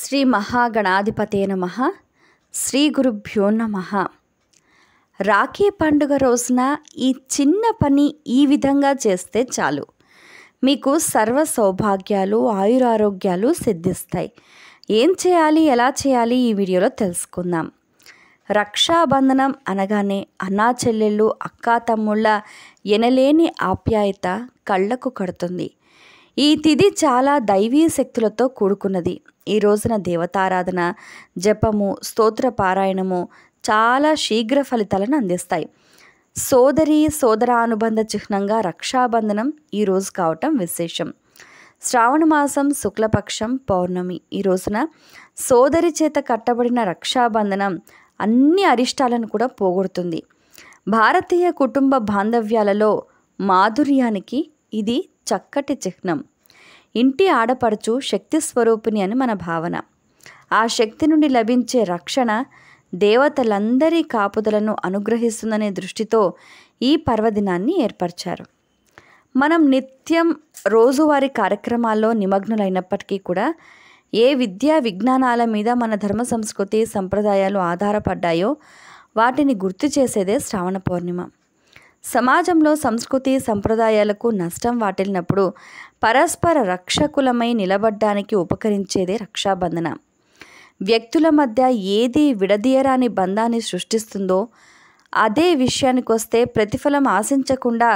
శ్రీ మహాగణాధిపతే నమ శ్రీ గురుభ్యో నమ రాఖీ పండుగ రోజున ఈ చిన్న పని ఈ విధంగా చేస్తే చాలు మీకు సర్వ సౌభాగ్యాలు ఆయురారోగ్యాలు సిద్ధిస్తాయి ఏం చేయాలి ఎలా చేయాలి ఈ వీడియోలో తెలుసుకుందాం రక్షాబంధనం అనగానే అన్నా చెల్లెళ్ళు అక్కా తమ్ముళ్ళ ఎనలేని ఆప్యాయత కళ్ళకు కడుతుంది ఈ తిది చాలా దైవీ శక్తులతో కూడుకున్నది ఈ రోజున దేవతారాధన జపము స్తోత్ర పారాయణము చాలా శీఘ్ర ఫలితాలను అందిస్తాయి సోదరి సోదరానుబంధ చిహ్నంగా రక్షాబంధనం ఈరోజు కావటం విశేషం శ్రావణ మాసం శుక్లపక్షం పౌర్ణమి ఈ రోజున సోదరి చేత కట్టబడిన రక్షాబంధనం అన్ని అరిష్టాలను కూడా పోగొడుతుంది భారతీయ కుటుంబ బాంధవ్యాలలో మాధుర్యానికి ఇది చక్కటి చిహ్నం ఇంటి ఆడపడుచు శక్తి స్వరూపిణి అని మన భావన ఆ శక్తి నుండి లభించే రక్షణ దేవతలందరి కాపుదలను అనుగ్రహిస్తుందనే దృష్టితో ఈ పర్వదినాన్ని ఏర్పరిచారు మనం నిత్యం రోజువారీ కార్యక్రమాల్లో నిమగ్నులైనప్పటికీ కూడా ఏ విద్యా విజ్ఞానాల మీద మన ధర్మ సంస్కృతి సంప్రదాయాలు ఆధారపడ్డాయో వాటిని గుర్తు చేసేదే శ్రావణ పౌర్ణిమ సమాజంలో సంస్కృతి సంప్రదాయాలకు నష్టం వాటిల్లినప్పుడు పరస్పర రక్షకులమై నిలబడ్డానికి ఉపకరించేదే రక్షాబంధనం వ్యక్తుల మధ్య ఏది విడదీయరాని బంధాన్ని సృష్టిస్తుందో అదే విషయానికి వస్తే ప్రతిఫలం ఆశించకుండా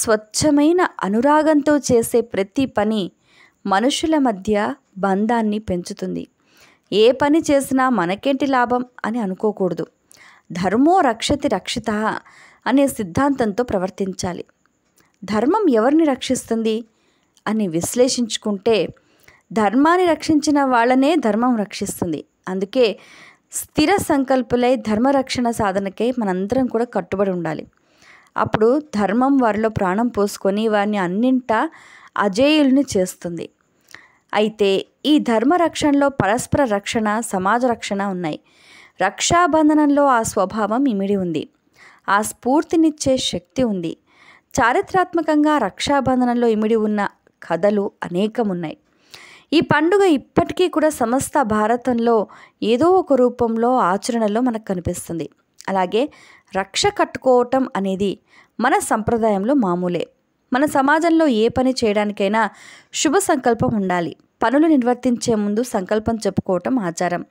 స్వచ్ఛమైన అనురాగంతో చేసే ప్రతి పని మనుషుల మధ్య బంధాన్ని పెంచుతుంది ఏ పని చేసినా మనకేంటి లాభం అని అనుకోకూడదు ధర్మో రక్షతి రక్షిత అనే సిద్ధాంతంతో ప్రవర్తించాలి ధర్మం ఎవరిని రక్షిస్తుంది అని విశ్లేషించుకుంటే ధర్మాన్ని రక్షించిన వాళ్ళనే ధర్మం రక్షిస్తుంది అందుకే స్థిర సంకల్పులై ధర్మరక్షణ సాధనకై మనందరం కూడా కట్టుబడి ఉండాలి అప్పుడు ధర్మం వారిలో ప్రాణం పోసుకొని వారిని అన్నింటా అజేయుల్ని చేస్తుంది అయితే ఈ ధర్మ రక్షణలో పరస్పర రక్షణ సమాజ రక్షణ ఉన్నాయి రక్షాబంధనంలో ఆ స్వభావం ఇమిడి ఉంది ఆ స్ఫూర్తినిచ్చే శక్తి ఉంది చారిత్రాత్మకంగా రక్షాబంధనంలో ఇమిడి ఉన్న కథలు అనేకమున్నాయి ఈ పండుగ ఇప్పటికీ కూడా సమస్త భారతంలో ఏదో ఒక రూపంలో ఆచరణలో మనకు కనిపిస్తుంది అలాగే రక్ష కట్టుకోవటం అనేది మన సంప్రదాయంలో మామూలే మన సమాజంలో ఏ పని చేయడానికైనా శుభ సంకల్పం ఉండాలి పనులు నిర్వర్తించే ముందు సంకల్పం చెప్పుకోవటం ఆచారం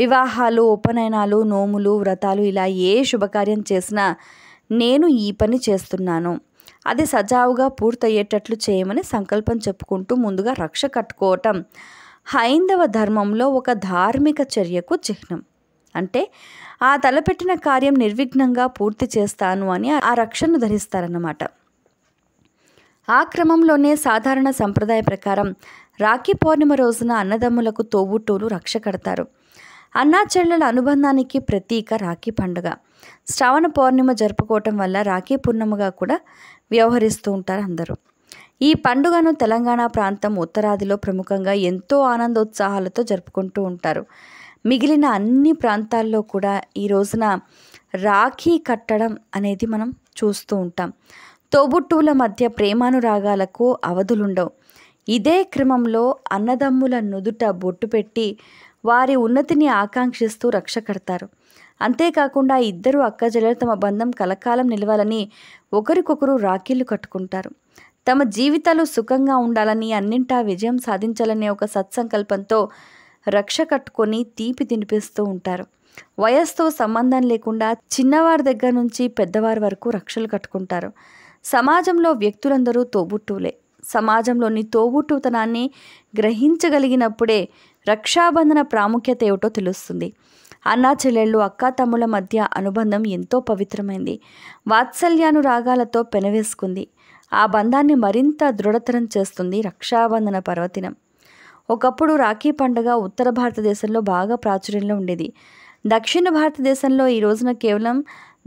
వివాహాలు ఉపనయనాలు నోములు వ్రతాలు ఇలా ఏ శుభకార్యం చేసినా నేను ఈ పని చేస్తున్నాను అది సజావుగా పూర్తయ్యేటట్లు చేయమని సంకల్పం చెప్పుకుంటూ ముందుగా రక్ష కట్టుకోవటం హైందవ ధర్మంలో ఒక ధార్మిక చర్యకు చిహ్నం అంటే ఆ తలపెట్టిన కార్యం నిర్విఘ్నంగా పూర్తి చేస్తాను అని ఆ రక్షను ధరిస్తారన్నమాట ఆ క్రమంలోనే సాధారణ సంప్రదాయ ప్రకారం రాఖీ పౌర్ణిమ రోజున అన్నదమ్ములకు తోబుట్టూలు రక్ష కడతారు అన్నా చెల్లెల అనుబంధానికి ప్రతీక రాఖీ పండుగ శ్రావణ పౌర్ణిమ జరుపుకోవటం వల్ల రాఖీ పూర్ణిమగా కూడా వ్యవహరిస్తూ ఉంటారు అందరూ ఈ పండుగను తెలంగాణ ప్రాంతం ఉత్తరాదిలో ప్రముఖంగా ఎంతో ఆనందోత్సాహాలతో జరుపుకుంటూ ఉంటారు మిగిలిన అన్ని ప్రాంతాల్లో కూడా ఈ రోజున రాఖీ కట్టడం అనేది మనం చూస్తూ ఉంటాం తోబుట్టువుల మధ్య ప్రేమానురాగాలకు అవధులుండవు ఇదే క్రమంలో అన్నదమ్ముల నుదుట బొట్టు పెట్టి వారి ఉన్నతిని ఆకాంక్షిస్తూ రక్ష కడతారు అంతేకాకుండా ఇద్దరు అక్కజల్లలు తమ బంధం కలకాలం నిలవాలని ఒకరికొకరు రాఖీలు కట్టుకుంటారు తమ జీవితాలు సుఖంగా ఉండాలని అన్నింటా విజయం సాధించాలనే ఒక సత్సంకల్పంతో రక్ష కట్టుకొని తీపి తినిపిస్తూ ఉంటారు వయస్సుతో సంబంధం లేకుండా చిన్నవారి దగ్గర నుంచి పెద్దవారి వరకు రక్షలు కట్టుకుంటారు సమాజంలో వ్యక్తులందరూ తోబుట్టువులే సమాజంలోని తోబుట్టుతనాన్ని గ్రహించగలిగినప్పుడే రక్షాబంధన ప్రాముఖ్యత ఏమిటో తెలుస్తుంది అన్నా చెల్లెళ్ళు అక్క తమ్ముల మధ్య అనుబంధం ఎంతో పవిత్రమైంది వాత్సల్యానురాగాలతో పెనవేసుకుంది ఆ బంధాన్ని మరింత దృఢతరం చేస్తుంది రక్షాబంధన పర్వదినం ఒకప్పుడు రాఖీ పండుగ ఉత్తర భారతదేశంలో బాగా ప్రాచుర్యంలో ఉండేది దక్షిణ భారతదేశంలో ఈ రోజున కేవలం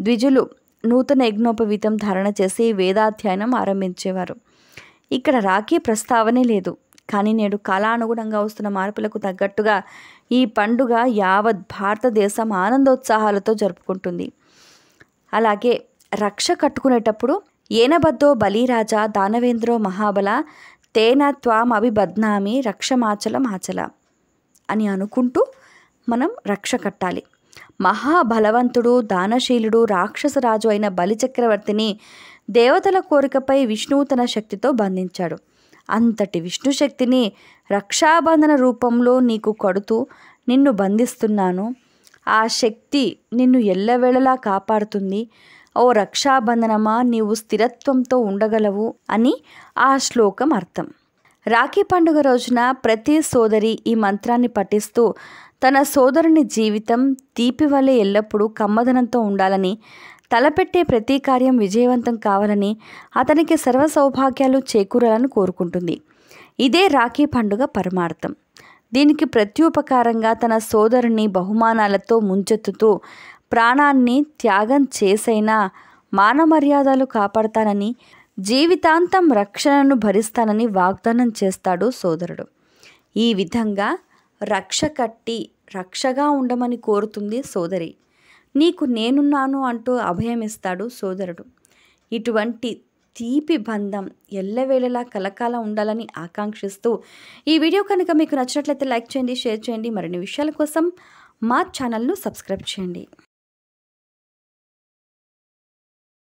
ద్విజులు నూతన యజ్ఞోపవీతం ధారణ చేసి వేదాధ్యయనం ఆరంభించేవారు ఇక్కడ రాఖీ ప్రస్తావనే లేదు కానీ నేడు కాలానుగుణంగా వస్తున్న మార్పులకు తగ్గట్టుగా ఈ పండుగ యావత్ భారతదేశం ఆనందోత్సాహాలతో జరుపుకుంటుంది అలాగే రక్ష కట్టుకునేటప్పుడు ఏనబద్దో బలిరాజా దానవేంద్రో మహాబల తేన త్వాం అభిబద్నామి రక్షమాచలం ఆచల అని అనుకుంటూ మనం రక్ష కట్టాలి మహాబలవంతుడు దానశీలుడు రాక్షసరాజు అయిన బలిచక్రవర్తిని దేవతల కోరికపై విష్ణువు తన శక్తితో బంధించాడు అంతటి విష్ణు శక్తిని రక్షాబంధన రూపంలో నీకు కడుతూ నిన్ను బంధిస్తున్నాను ఆ శక్తి నిన్ను ఎల్లవేళలా కాపాడుతుంది ఓ రక్షాబంధనమా నీవు స్థిరత్వంతో ఉండగలవు అని ఆ శ్లోకం అర్థం రాఖీ పండుగ రోజున ప్రతి సోదరి ఈ మంత్రాన్ని పఠిస్తూ తన సోదరుని జీవితం తీపి వలె ఎల్లప్పుడూ కమ్మదనంతో ఉండాలని తలపెట్టే ప్రతి కార్యం విజయవంతం కావాలని అతనికి సర్వ సౌభాగ్యాలు చేకూరాలని కోరుకుంటుంది ఇదే రాఖీ పండుగ పరమార్థం దీనికి ప్రత్యుపకారంగా తన సోదరుని బహుమానాలతో ముంచెత్తుతూ ప్రాణాన్ని త్యాగం చేసైనా మానమర్యాదలు కాపాడతానని జీవితాంతం రక్షణను భరిస్తానని వాగ్దానం చేస్తాడు సోదరుడు ఈ విధంగా రక్ష కట్టి రక్షగా ఉండమని కోరుతుంది సోదరి నీకు నేనున్నాను అంటూ అభయమిస్తాడు సోదరుడు ఇటువంటి తీపి బంధం ఎల్లవేళలా కలకాలం ఉండాలని ఆకాంక్షిస్తూ ఈ వీడియో కనుక మీకు నచ్చినట్లయితే లైక్ చేయండి షేర్ చేయండి మరిన్ని విషయాల కోసం మా ఛానల్ను సబ్స్క్రైబ్ చేయండి